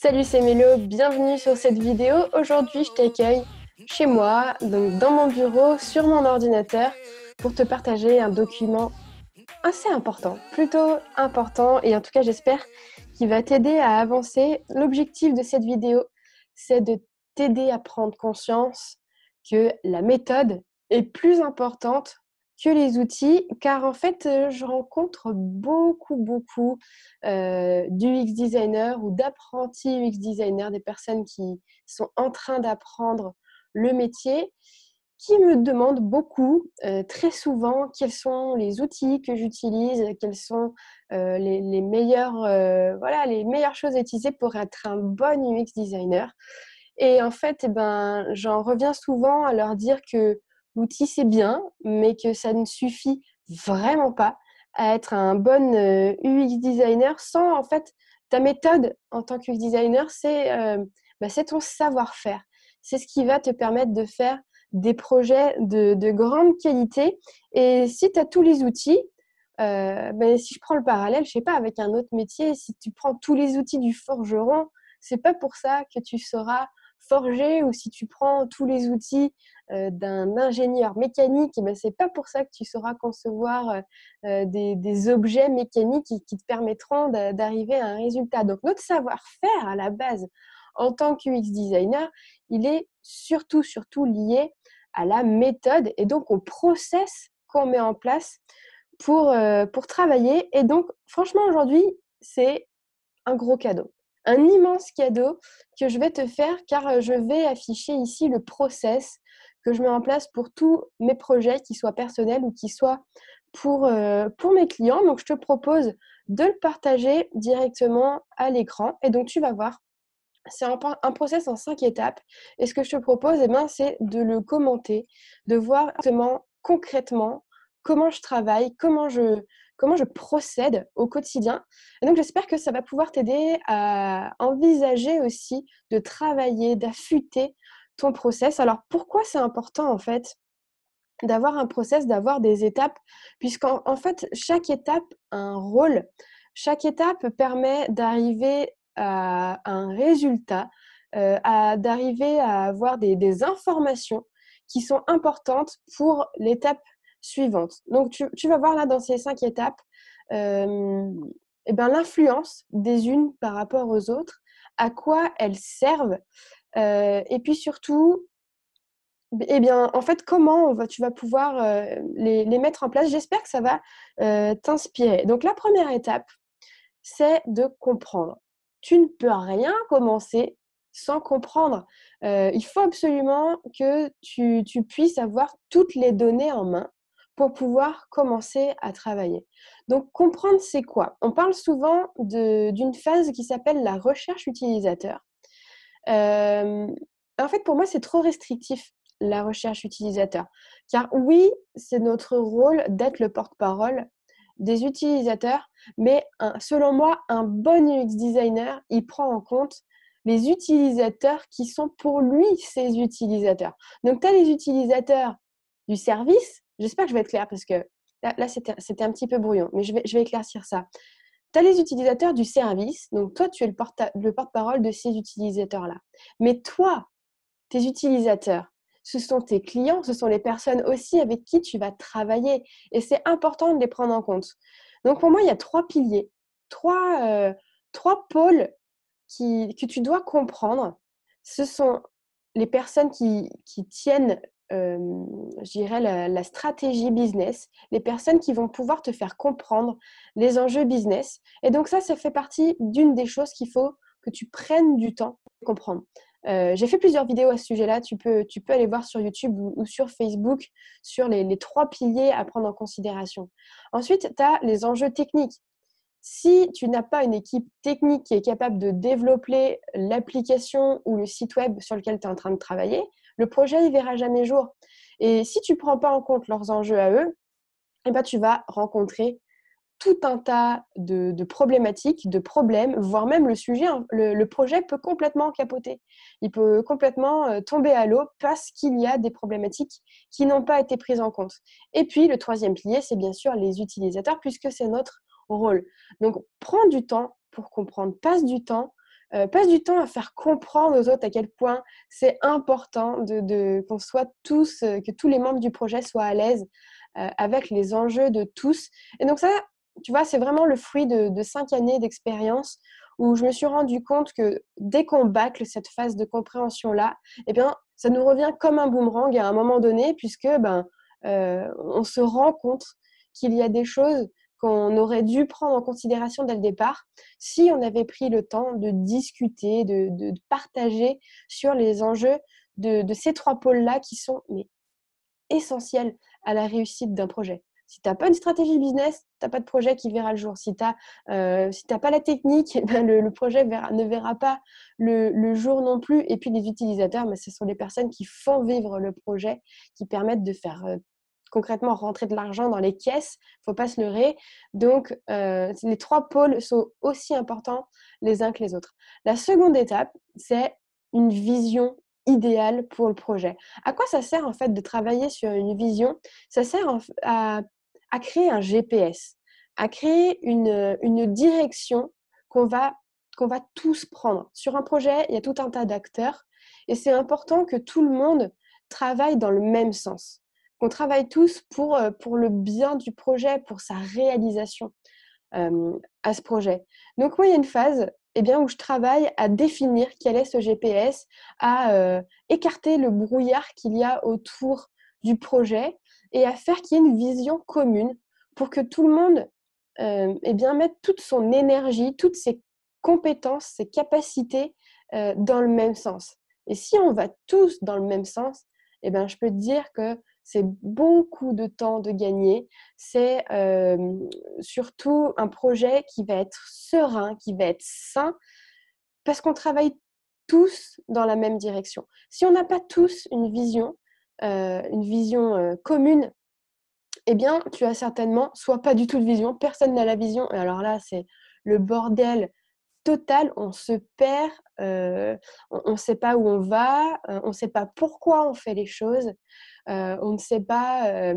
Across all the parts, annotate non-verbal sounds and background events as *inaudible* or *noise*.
Salut, c'est Mélo, bienvenue sur cette vidéo. Aujourd'hui, je t'accueille chez moi, donc dans mon bureau, sur mon ordinateur, pour te partager un document assez important, plutôt important, et en tout cas, j'espère qu'il va t'aider à avancer. L'objectif de cette vidéo, c'est de t'aider à prendre conscience que la méthode est plus importante que les outils, car en fait, euh, je rencontre beaucoup, beaucoup euh, d'UX designers ou d'apprentis UX designers, des personnes qui sont en train d'apprendre le métier, qui me demandent beaucoup, euh, très souvent, quels sont les outils que j'utilise, quelles sont les, les, meilleures, voilà, les meilleures choses à utiliser pour être un bon UX designer. Et en fait, eh ben, j'en reviens souvent à leur dire que l'outil c'est bien, mais que ça ne suffit vraiment pas à être un bon euh, UX designer sans en fait ta méthode en tant que designer, euh, bah, c'est ton savoir-faire. C'est ce qui va te permettre de faire des projets de, grande qualité. Et si tu as tous les outils, euh, bah, si je prends le parallèle, je sais pas, avec un autre métier, si tu prends tous les outils du forgeron, c'est pas pour ça que tu sauras forger ou si tu prends tous les outils euh, d'un ingénieur mécanique, ce eh ben c'est pas pour ça que tu sauras concevoir euh, euh, des, objets mécaniques qui, te permettront d'arriver à un résultat. Donc notre savoir-faire à la base en tant qu'UX designer, il est surtout surtout lié à la méthode et donc au process qu'on met en place pour, pour travailler. Et donc, franchement, aujourd'hui, c'est un gros cadeau un immense cadeau que je vais te faire car euh, je vais afficher ici le process que je mets en place pour tous mes projets, qu'ils soient personnels ou qu'ils soient pour, euh, pour mes clients. Donc, je te propose de le partager directement à l'écran. Et donc, tu vas voir, c'est un, process en cinq étapes. Et ce que je te propose, et eh ben, c'est de le commenter, de voir concrètement comment je travaille, comment je, comment je procède au quotidien. Et donc j'espère que ça va pouvoir t'aider à envisager aussi de travailler, d'affûter ton process. Alors pourquoi c'est important en fait d'avoir un process, d'avoir des étapes, puisqu'en fait chaque étape a un rôle. Chaque étape permet d'arriver à un résultat, euh, d'arriver à avoir des, des informations qui sont importantes pour l'étape suivante. Donc, tu, vas voir là dans ces cinq étapes euh, eh ben, l'influence des unes par rapport aux autres, à quoi elles servent, euh, et puis surtout, eh bien, en fait, comment tu vas pouvoir euh, les, mettre en place. J'espère que ça va t'inspirer. Donc, la première étape, c'est de comprendre. Tu ne peux rien commencer sans comprendre. il faut absolument que tu, puisses avoir toutes les données en main pour pouvoir commencer à travailler. Donc comprendre c'est quoi On parle souvent d'une phase qui s'appelle la recherche utilisateur. Euh, en fait, pour moi, c'est trop restrictif la recherche utilisateur. Car oui, c'est notre rôle d'être le porte-parole des utilisateurs, mais selon moi, un bon UX designer, il prend en compte les utilisateurs qui sont pour lui ses utilisateurs. Donc, tu as les utilisateurs du service J'espère que je vais être claire parce que là, c'était un petit peu brouillon, mais je vais, éclaircir ça. Tu as les utilisateurs du service, donc toi, tu es le porte-parole de ces utilisateurs-là. Mais toi, tes utilisateurs, ce sont tes clients, ce sont les personnes aussi avec qui tu vas travailler. Et c'est important de les prendre en compte. Donc pour moi, il y a trois piliers, trois, euh, pôles que tu dois comprendre. Ce sont les personnes qui tiennent euh, je dirais, la, stratégie business, les personnes qui vont pouvoir te faire comprendre les enjeux business. Et donc ça, ça fait partie d'une des choses qu'il faut que tu prennes du temps pour comprendre. Euh, j'ai fait plusieurs vidéos à ce sujet-là. Tu peux, aller voir sur YouTube ou, sur Facebook sur les, les, trois piliers à prendre en considération. Ensuite, tu as les enjeux techniques. Si tu n'as pas une équipe technique qui est capable de développer l'application ou le site web sur lequel tu es en train de travailler, le projet, il verra jamais jour. Et si tu ne prends pas en compte leurs enjeux à eux, et eh ben, tu vas rencontrer tout un tas de, problématiques, de problèmes, voire même le sujet, hein, le, projet peut complètement capoter. Il peut complètement euh, tomber à l'eau parce qu'il y a des problématiques qui n'ont pas été prises en compte. Et puis, le troisième pilier, c'est bien sûr les utilisateurs, puisque c'est notre rôle. Donc, prends du temps pour comprendre, passe du temps euh, passe du temps à faire comprendre aux autres à quel point c'est important de, qu'on soit tous, euh, que tous les membres du projet soient à l'aise euh, avec les enjeux de tous. Et donc ça, tu vois, c'est vraiment le fruit de, cinq années d'expérience où je me suis rendu compte que dès qu'on bâcle cette phase de compréhension-là, eh bien, ça nous revient comme un boomerang à un moment donné, puisque ben, on se rend compte qu'il y a des choses qu'on aurait dû prendre en considération dès le départ si on avait pris le temps de discuter, de, partager sur les enjeux de, ces trois pôles-là qui sont essentiels à la réussite d'un projet. Si tu n'as pas une stratégie business, tu n'as pas de projet qui verra le jour. Si tu n'as euh, pas la technique, *laughs* eh ben, le, projet ne verra pas le, le, jour non plus. Et puis les utilisateurs, mais ce sont les personnes qui font vivre le projet, qui permettent de faire euh, concrètement rentrer de l'argent dans les caisses, il ne faut pas se leurrer. Donc, euh, les trois pôles sont aussi importants les uns que les autres. La seconde étape, c'est une vision idéale pour le projet. À quoi ça sert en fait de travailler sur une vision Ça sert à, créer un GPS, à créer une, direction qu'on va tous prendre. Sur un projet, il y a tout un tas d'acteurs et c'est important que tout le monde travaille dans le même sens. On travaille tous pour, euh, pour le bien du projet, pour sa réalisation euh, à ce projet. Donc moi, il y a une phase eh bien, où je travaille à définir quel est ce GPS, à euh, écarter le brouillard qu'il y a autour du projet et à faire qu'il y ait une vision commune pour que tout le monde euh, eh bien, mette toute son énergie, toutes ses compétences, ses capacités dans le même sens. Et si on va tous dans le même sens, eh ben, je peux te dire que c'est beaucoup de temps de gagner. C'est euh, surtout un projet qui va être serein, qui va être sain, parce qu'on travaille tous dans la même direction. Si on n'a pas tous une vision, euh, une vision euh, commune, eh bien, tu as certainement soit pas du tout de vision, personne n'a la vision. Et alors là, c'est le bordel total, on se perd, euh, on ne sait pas où on va, euh, on ne sait pas pourquoi on fait les choses, euh, on ne sait pas,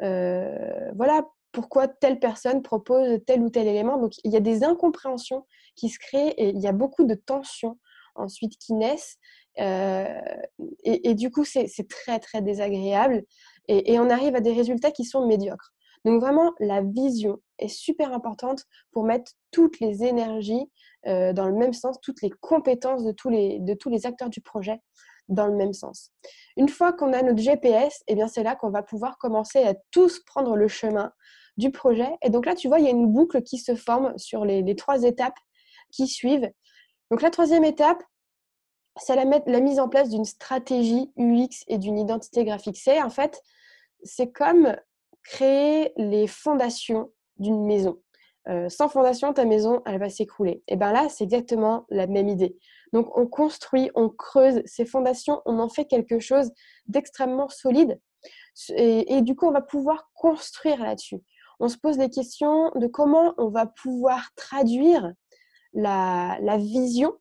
voilà, pourquoi telle personne propose tel ou tel élément. Donc il y a des incompréhensions qui se créent et il y a beaucoup de tensions ensuite qui naissent. et, du coup, c'est très, très désagréable. et, on arrive à des résultats qui sont médiocres. Donc vraiment, la vision, est super importante pour mettre toutes les énergies euh, dans le même sens, toutes les compétences de tous les, de tous les acteurs du projet dans le même sens. Une fois qu'on a notre GPS, eh bien c'est là qu'on va pouvoir commencer à tous prendre le chemin du projet. Et donc là, tu vois, il y a une boucle qui se forme sur les, trois étapes qui suivent. Donc la troisième étape, c'est la, la, mise en place d'une stratégie UX et d'une identité graphique. C'est en fait, c'est comme créer les fondations d'une maison. Euh, sans fondation, ta maison, elle va s'écrouler. Et eh bien là, c'est exactement la même idée. Donc on construit, on creuse ces fondations, on en fait quelque chose d'extrêmement solide. Et, du coup, on va pouvoir construire là-dessus. On se pose des questions de comment on va pouvoir traduire la, vision,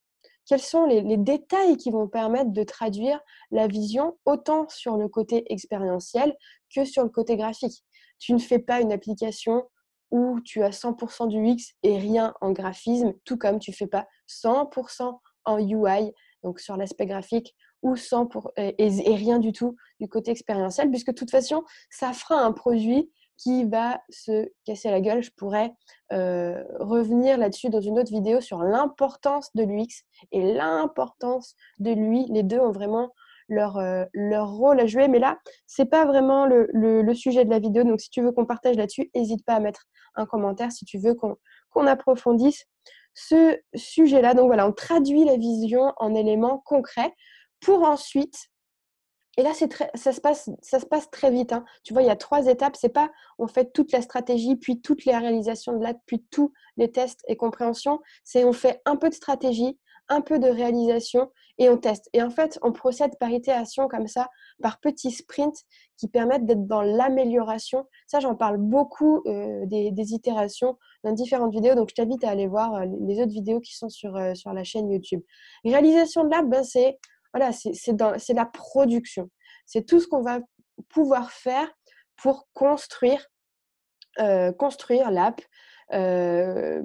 quels sont les, les, détails qui vont permettre de traduire la vision autant sur le côté expérientiel que sur le côté graphique. Tu ne fais pas une application où tu as 100% du UX et rien en graphisme, tout comme tu ne fais pas 100% en UI, donc sur l'aspect graphique, ou 100% euh, et, rien du tout du côté expérientiel, puisque de toute façon, ça fera un produit qui va se casser la gueule. Je pourrais euh, revenir là-dessus dans une autre vidéo sur l'importance de l'UX et l'importance de lui. Les deux ont vraiment leur, euh, leur rôle à jouer. Mais là, c'est pas vraiment le, le, sujet de la vidéo. Donc, si tu veux qu'on partage là-dessus, n'hésite pas à mettre un commentaire si tu veux qu'on approfondisse ce sujet-là. Donc, voilà, on traduit la vision en éléments concrets pour ensuite et là, très, ça, se passe, ça se passe très vite. Hein. Tu vois, il y a trois étapes. C'est pas on fait toute la stratégie, puis toutes les réalisations de l'acte, puis tous les tests et compréhensions. C'est on fait un peu de stratégie, un peu de réalisation et on teste. Et en fait, on procède par itération comme ça, par petits sprints qui permettent d'être dans l'amélioration. Ça, j'en parle beaucoup euh, des, itérations dans différentes vidéos, donc je t'invite à aller voir euh, les autres vidéos qui sont sur, euh, sur la chaîne YouTube. Réalisation de l'app, ben, c'est voilà, c'est la production. C'est tout ce qu'on va pouvoir faire pour construire, construire l'app, euh,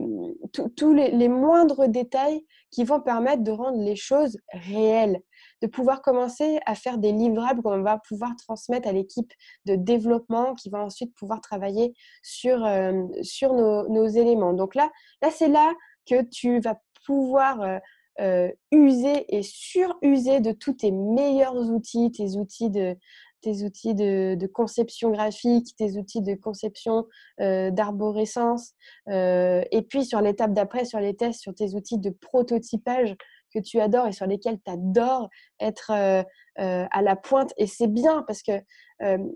tous les, moindres détails qui vont permettre de rendre les choses réelles, de pouvoir commencer à faire des livrables qu'on va pouvoir transmettre à l'équipe de développement qui va ensuite pouvoir travailler sur, euh, sur nos, éléments. Donc là, là c'est là que tu vas pouvoir... Euh, user et suruser de tous tes meilleurs outils, tes outils de, tes outils de, conception graphique, tes outils de conception euh, d'arborescence, euh, et puis sur l'étape d'après, sur les tests, sur tes outils de prototypage que tu adores et sur lesquels tu adores être euh, à la pointe. Et c'est bien parce que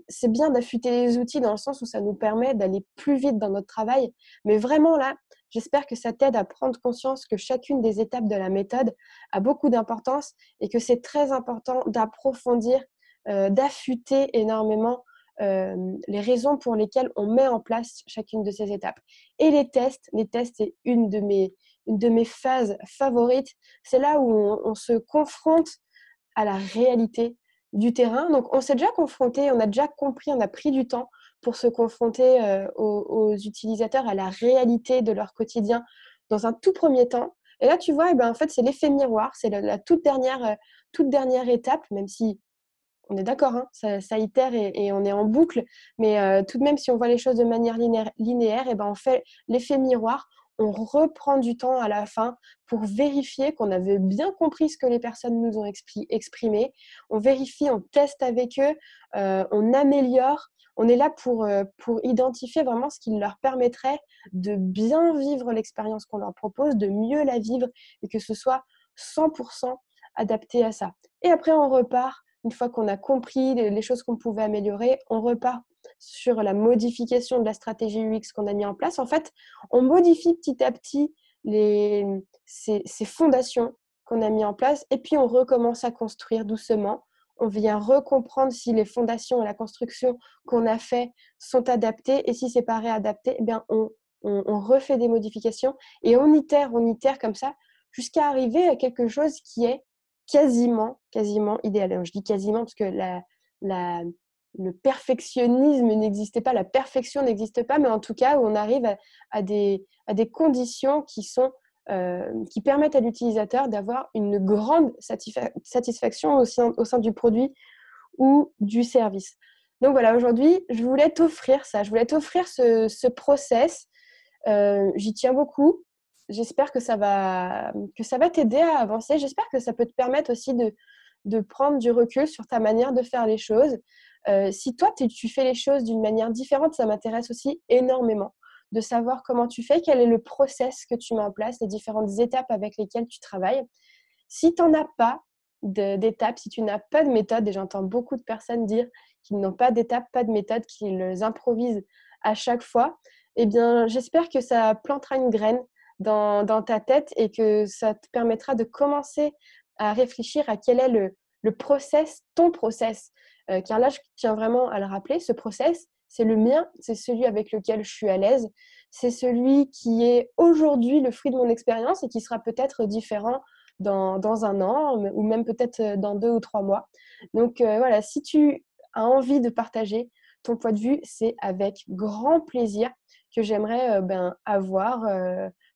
c'est bien d'affûter les outils dans le sens où ça nous permet d'aller plus vite dans notre travail. Mais vraiment là, j'espère que ça t'aide à prendre conscience que chacune des étapes de la méthode a beaucoup d'importance et que c'est très important d'approfondir euh, d'affûter énormément euh, les raisons pour lesquelles on met en place chacune de ces étapes. Et les tests, les tests, c'est une de mes, de mes phases favorites. C'est là où on, se confronte à la réalité du terrain. Donc, on s'est déjà confronté, on a déjà compris, on a pris du temps pour se confronter euh, aux, utilisateurs à la réalité de leur quotidien dans un tout premier temps. Et là, tu vois, eh ben, en fait, c'est l'effet miroir, c'est la, toute dernière, toute dernière étape, même si on est d'accord, hein, ça, itère et, on est en boucle, mais euh, tout de même, si on voit les choses de manière linéaire, linéaire et eh ben on fait l'effet miroir, on reprend du temps à la fin pour vérifier qu'on avait bien compris ce que les personnes nous ont exprimé, on vérifie, on teste avec eux, euh, on améliore, on est là pour, euh, pour identifier vraiment ce qui leur permettrait de bien vivre l'expérience qu'on leur propose, de mieux la vivre et que ce soit 100% adapté à ça. Et après, on repart une fois qu'on a compris les choses qu'on pouvait améliorer, on repart sur la modification de la stratégie UX qu'on a mis en place. En fait, on modifie petit à petit les, ces, fondations qu'on a mis en place et puis on recommence à construire doucement. On vient recomprendre si les fondations et la construction qu'on a fait sont adaptées et si c'est pas réadapté, eh bien on, on refait des modifications et on itère, on itère comme ça jusqu'à arriver à quelque chose qui est quasiment, quasiment idéal. Je dis quasiment parce que le perfectionnisme n'existait pas, la perfection n'existe pas, mais en tout cas, on arrive à, des, conditions qui, sont, euh, qui permettent à l'utilisateur d'avoir une grande satisfaction au sein, au sein, du produit ou du service. Donc voilà, aujourd'hui, je voulais t'offrir ça, je voulais t'offrir ce, process. Euh, j'y tiens beaucoup j'espère que ça va que ça va t'aider à avancer. J'espère que ça peut te permettre aussi de, prendre du recul sur ta manière de faire les choses. Euh, si toi, tu fais les choses d'une manière différente, ça m'intéresse aussi énormément de savoir comment tu fais, quel est le process que tu mets en place, les différentes étapes avec lesquelles tu travailles. Si tu n'en as pas d'étapes, si tu n'as pas de méthode, et j'entends beaucoup de personnes dire qu'ils n'ont pas d'étapes, pas de méthode, qu'ils improvisent à chaque fois, eh bien, j'espère que ça plantera une graine dans, ta tête et que ça te permettra de commencer à réfléchir à quel est le, le process, ton process. Euh, car là, je tiens vraiment à le rappeler, ce process, c'est le mien, c'est celui avec lequel je suis à l'aise, c'est celui qui est aujourd'hui le fruit de mon expérience et qui sera peut-être différent dans, dans, un an ou même peut-être euh, dans deux ou trois mois. Donc euh, voilà, si tu as envie de partager ton point de vue, c'est avec grand plaisir que j'aimerais ben, avoir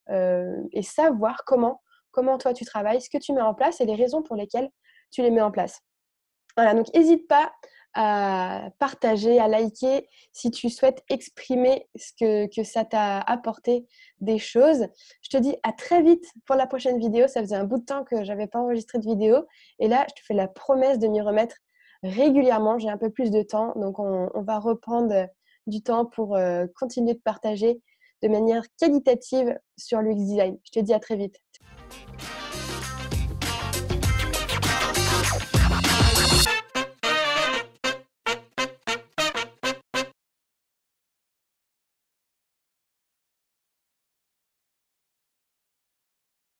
euh, et savoir comment, comment toi tu travailles, ce que tu mets en place et les raisons pour lesquelles tu les mets en place. Voilà, donc n'hésite pas à partager, à liker si tu souhaites exprimer ce que, que ça t'a apporté des choses. Je te dis à très vite pour la prochaine vidéo. Ça faisait un bout de temps que je n'avais pas enregistré de vidéo. Et là, je te fais la promesse de m'y remettre régulièrement. J'ai un peu plus de temps. Donc, on, va reprendre du temps pour euh, continuer de partager de manière qualitative sur l'UX Design. Je te dis à très vite.